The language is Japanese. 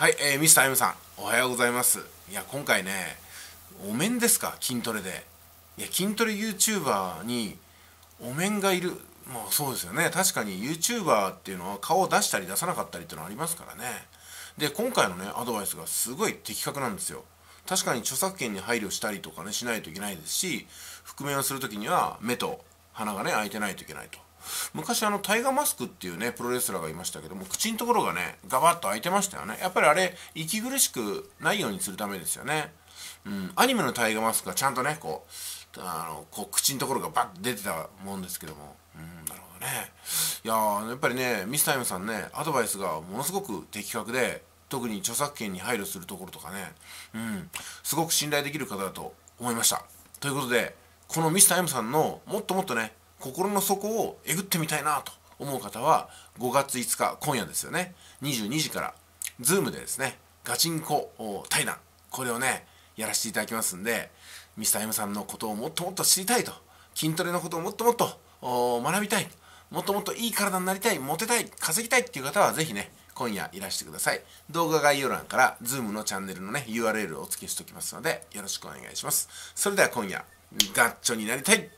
はい、えー、ミスター M さん、おはようございます。いや、今回ね、お面ですか、筋トレで。いや、筋トレ YouTuber にお面がいる。まあそうですよね。確かに YouTuber っていうのは顔を出したり出さなかったりっていうのはありますからね。で、今回のね、アドバイスがすごい的確なんですよ。確かに著作権に配慮したりとかね、しないといけないですし、覆面をする時には目と鼻がね、開いてないといけないと。昔あのタイガーマスクっていうねプロレスラーがいましたけども口のところがねガバッと開いてましたよねやっぱりあれ息苦しくないようにするためですよねうんアニメのタイガーマスクはちゃんとねこうあのこう口のところがバッと出てたもんですけどもうんなるほどねいややっぱりねミスタイムさんねアドバイスがものすごく的確で特に著作権に配慮するところとかねうんすごく信頼できる方だと思いましたということでこのミスター M さんのもっともっとね心の底をえぐってみたいなと思う方は5月5日今夜ですよね22時からズームでですねガチンコ対談これをねやらせていただきますんで Mr.M さんのことをもっともっと知りたいと筋トレのことをもっともっと学びたいもっともっといい体になりたいモテたい稼ぎたいっていう方はぜひね今夜いらしてください動画概要欄から Zoom のチャンネルのね URL をお付けしておきますのでよろしくお願いしますそれでは今夜ガッチョになりたい